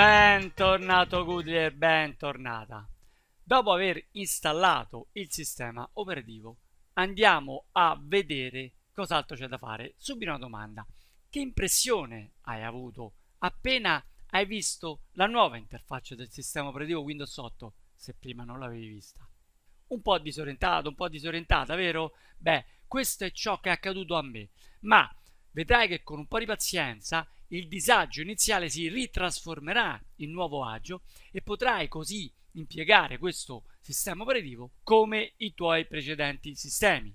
Bentornato Goodly bentornata. Dopo aver installato il sistema operativo andiamo a vedere cos'altro c'è da fare. Subito una domanda. Che impressione hai avuto appena hai visto la nuova interfaccia del sistema operativo Windows 8 se prima non l'avevi vista? Un po' disorientato, un po' disorientata, vero? Beh, questo è ciò che è accaduto a me. Ma vedrai che con un po' di pazienza il disagio iniziale si ritrasformerà in nuovo agio e potrai così impiegare questo sistema operativo come i tuoi precedenti sistemi.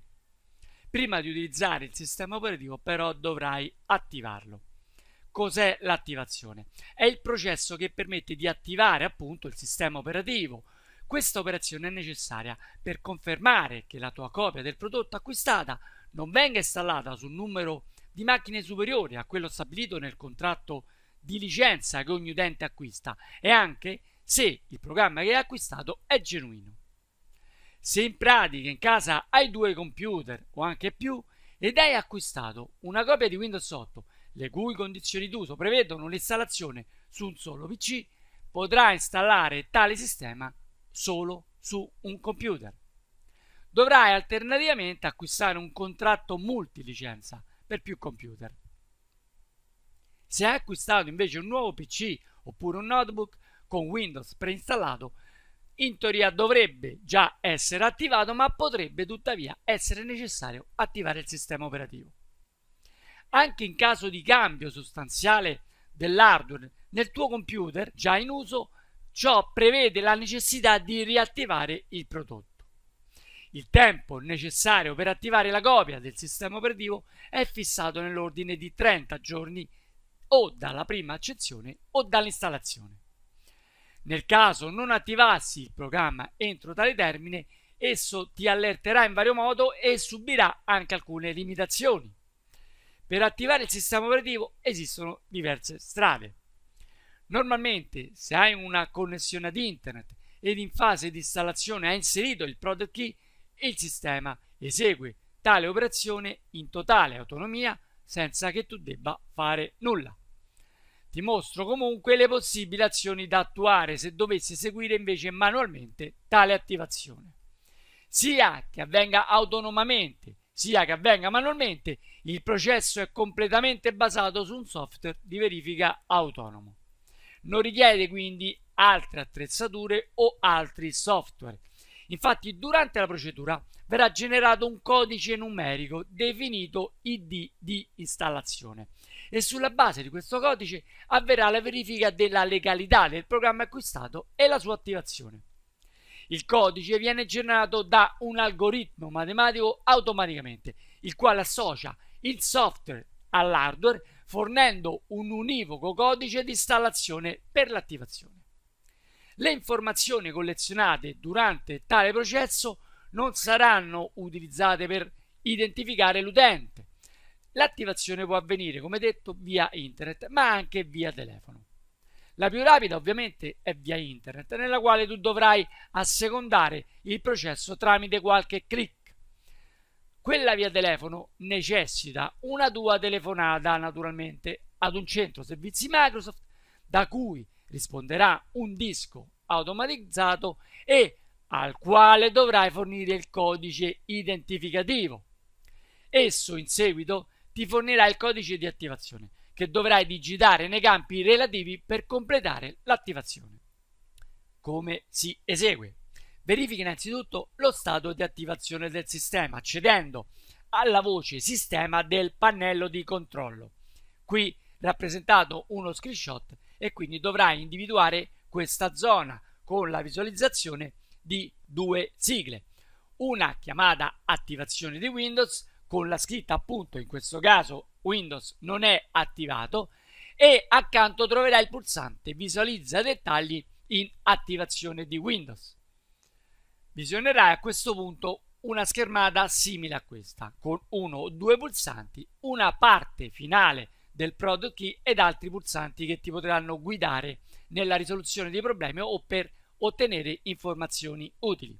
Prima di utilizzare il sistema operativo però dovrai attivarlo. Cos'è l'attivazione? È il processo che permette di attivare appunto il sistema operativo. Questa operazione è necessaria per confermare che la tua copia del prodotto acquistata non venga installata su un numero di macchine superiori a quello stabilito nel contratto di licenza che ogni utente acquista e anche se il programma che hai acquistato è genuino. Se in pratica in casa hai due computer o anche più ed hai acquistato una copia di Windows 8 le cui condizioni d'uso prevedono l'installazione su un solo PC, potrai installare tale sistema solo su un computer. Dovrai alternativamente acquistare un contratto multilicenza per più computer. Se hai acquistato invece un nuovo PC oppure un notebook con Windows preinstallato, in teoria dovrebbe già essere attivato, ma potrebbe tuttavia essere necessario attivare il sistema operativo. Anche in caso di cambio sostanziale dell'hardware nel tuo computer già in uso, ciò prevede la necessità di riattivare il prodotto. Il tempo necessario per attivare la copia del sistema operativo è fissato nell'ordine di 30 giorni o dalla prima accezione o dall'installazione. Nel caso non attivassi il programma entro tale termine, esso ti allerterà in vario modo e subirà anche alcune limitazioni. Per attivare il sistema operativo esistono diverse strade. Normalmente, se hai una connessione ad internet ed in fase di installazione hai inserito il product key, il sistema esegue tale operazione in totale autonomia senza che tu debba fare nulla. Ti mostro comunque le possibili azioni da attuare se dovessi eseguire invece manualmente tale attivazione. Sia che avvenga autonomamente, sia che avvenga manualmente, il processo è completamente basato su un software di verifica autonomo. Non richiede quindi altre attrezzature o altri software Infatti, durante la procedura verrà generato un codice numerico definito ID di installazione e sulla base di questo codice avverrà la verifica della legalità del programma acquistato e la sua attivazione. Il codice viene generato da un algoritmo matematico automaticamente, il quale associa il software all'hardware fornendo un univoco codice di installazione per l'attivazione. Le informazioni collezionate durante tale processo non saranno utilizzate per identificare l'utente. L'attivazione può avvenire, come detto, via internet, ma anche via telefono. La più rapida ovviamente è via internet, nella quale tu dovrai assecondare il processo tramite qualche clic. Quella via telefono necessita una tua telefonata naturalmente ad un centro servizi Microsoft da cui risponderà un disco automatizzato e al quale dovrai fornire il codice identificativo. Esso in seguito ti fornirà il codice di attivazione che dovrai digitare nei campi relativi per completare l'attivazione. Come si esegue? Verifica innanzitutto lo stato di attivazione del sistema accedendo alla voce sistema del pannello di controllo. Qui rappresentato uno screenshot e quindi dovrai individuare questa zona con la visualizzazione di due sigle. Una chiamata attivazione di Windows con la scritta appunto in questo caso Windows non è attivato e accanto troverai il pulsante visualizza dettagli in attivazione di Windows. Visionerai a questo punto una schermata simile a questa con uno o due pulsanti, una parte finale del product key ed altri pulsanti che ti potranno guidare nella risoluzione dei problemi o per ottenere informazioni utili.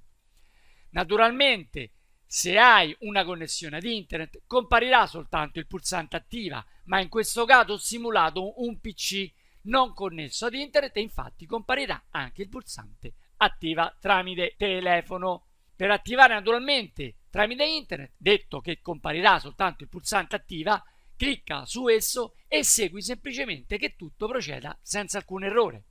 Naturalmente, se hai una connessione ad internet, comparirà soltanto il pulsante attiva, ma in questo caso ho simulato un PC non connesso ad internet e infatti comparirà anche il pulsante attiva tramite telefono. Per attivare naturalmente tramite internet, detto che comparirà soltanto il pulsante attiva, clicca su esso e segui semplicemente che tutto proceda senza alcun errore.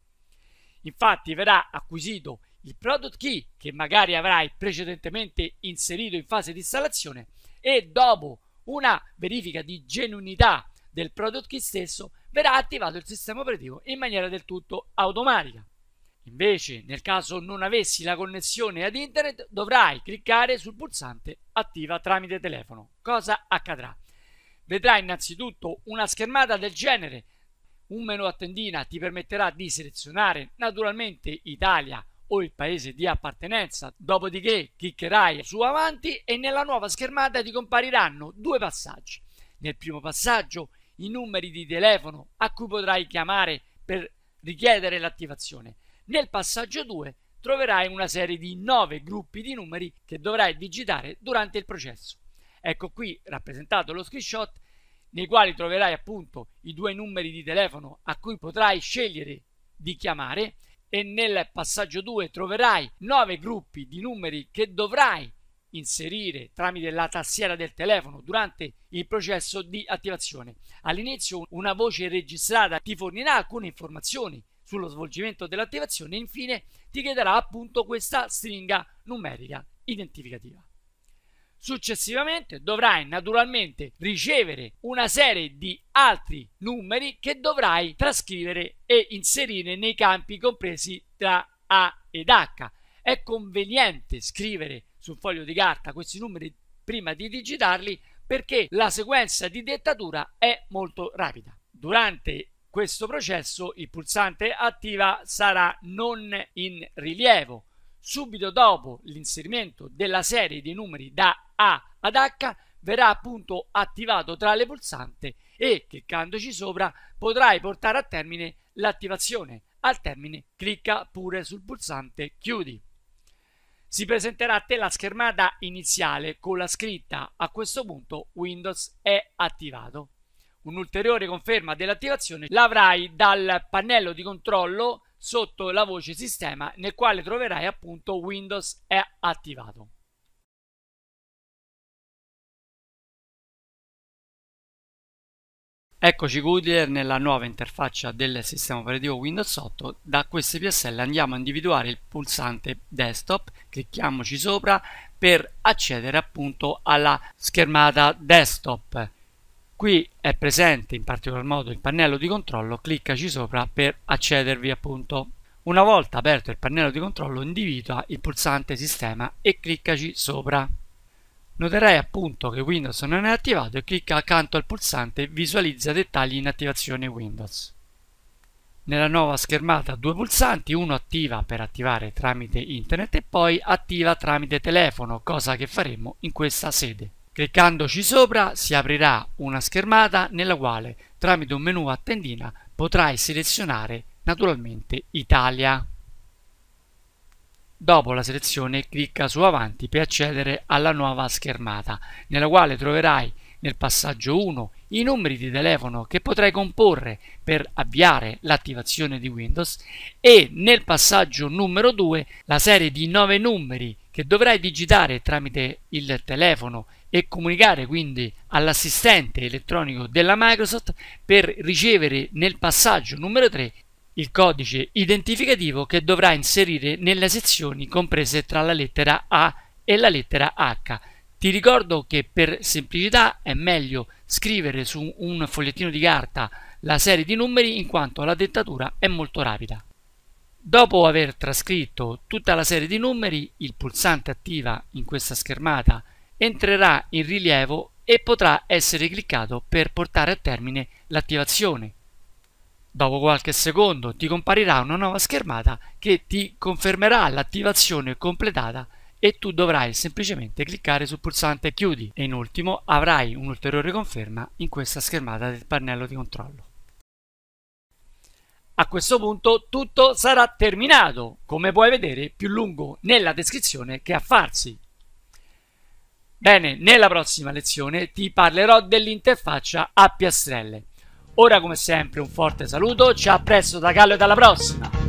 Infatti verrà acquisito il product key che magari avrai precedentemente inserito in fase di installazione e dopo una verifica di genuinità del product key stesso verrà attivato il sistema operativo in maniera del tutto automatica. Invece, nel caso non avessi la connessione ad internet, dovrai cliccare sul pulsante attiva tramite telefono. Cosa accadrà? vedrai innanzitutto una schermata del genere. Un menu a tendina ti permetterà di selezionare naturalmente Italia o il paese di appartenenza, dopodiché cliccherai su avanti e nella nuova schermata ti compariranno due passaggi. Nel primo passaggio i numeri di telefono a cui potrai chiamare per richiedere l'attivazione. Nel passaggio 2 troverai una serie di 9 gruppi di numeri che dovrai digitare durante il processo. Ecco qui rappresentato lo screenshot nei quali troverai appunto i due numeri di telefono a cui potrai scegliere di chiamare e nel passaggio 2 troverai 9 gruppi di numeri che dovrai inserire tramite la tastiera del telefono durante il processo di attivazione. All'inizio una voce registrata ti fornirà alcune informazioni sullo svolgimento dell'attivazione e infine ti chiederà appunto questa stringa numerica identificativa. Successivamente dovrai naturalmente ricevere una serie di altri numeri che dovrai trascrivere e inserire nei campi compresi tra A ed H. È conveniente scrivere sul foglio di carta questi numeri prima di digitarli perché la sequenza di dettatura è molto rapida. Durante questo processo il pulsante attiva sarà non in rilievo. Subito dopo l'inserimento della serie di numeri da a ad H verrà appunto attivato tra le pulsanti e cliccandoci sopra potrai portare a termine l'attivazione. Al termine clicca pure sul pulsante chiudi. Si presenterà a te la schermata iniziale con la scritta a questo punto Windows è attivato. Un'ulteriore conferma dell'attivazione l'avrai dal pannello di controllo sotto la voce sistema nel quale troverai appunto Windows è attivato. Eccoci Goodyear nella nuova interfaccia del sistema operativo Windows 8. Da queste PSL andiamo a individuare il pulsante desktop, clicchiamoci sopra per accedere appunto alla schermata desktop. Qui è presente in particolar modo il pannello di controllo, cliccaci sopra per accedervi appunto. Una volta aperto il pannello di controllo individua il pulsante sistema e cliccaci sopra. Noterai appunto che Windows non è attivato e clicca accanto al pulsante Visualizza dettagli in attivazione Windows. Nella nuova schermata due pulsanti, uno attiva per attivare tramite internet e poi attiva tramite telefono, cosa che faremo in questa sede. Cliccandoci sopra si aprirà una schermata nella quale tramite un menu a tendina potrai selezionare naturalmente Italia. Dopo la selezione clicca su Avanti per accedere alla nuova schermata, nella quale troverai nel passaggio 1 i numeri di telefono che potrai comporre per avviare l'attivazione di Windows e nel passaggio numero 2 la serie di 9 numeri che dovrai digitare tramite il telefono e comunicare quindi all'assistente elettronico della Microsoft per ricevere nel passaggio numero 3 il codice identificativo che dovrà inserire nelle sezioni comprese tra la lettera A e la lettera H. Ti ricordo che per semplicità è meglio scrivere su un fogliettino di carta la serie di numeri in quanto la dettatura è molto rapida. Dopo aver trascritto tutta la serie di numeri, il pulsante attiva in questa schermata entrerà in rilievo e potrà essere cliccato per portare a termine l'attivazione. Dopo qualche secondo ti comparirà una nuova schermata che ti confermerà l'attivazione completata e tu dovrai semplicemente cliccare sul pulsante chiudi e in ultimo avrai un'ulteriore conferma in questa schermata del pannello di controllo. A questo punto tutto sarà terminato, come puoi vedere più lungo nella descrizione che a farsi. Bene, nella prossima lezione ti parlerò dell'interfaccia a piastrelle. Ora come sempre un forte saluto, ci appresso da Gallo e alla prossima!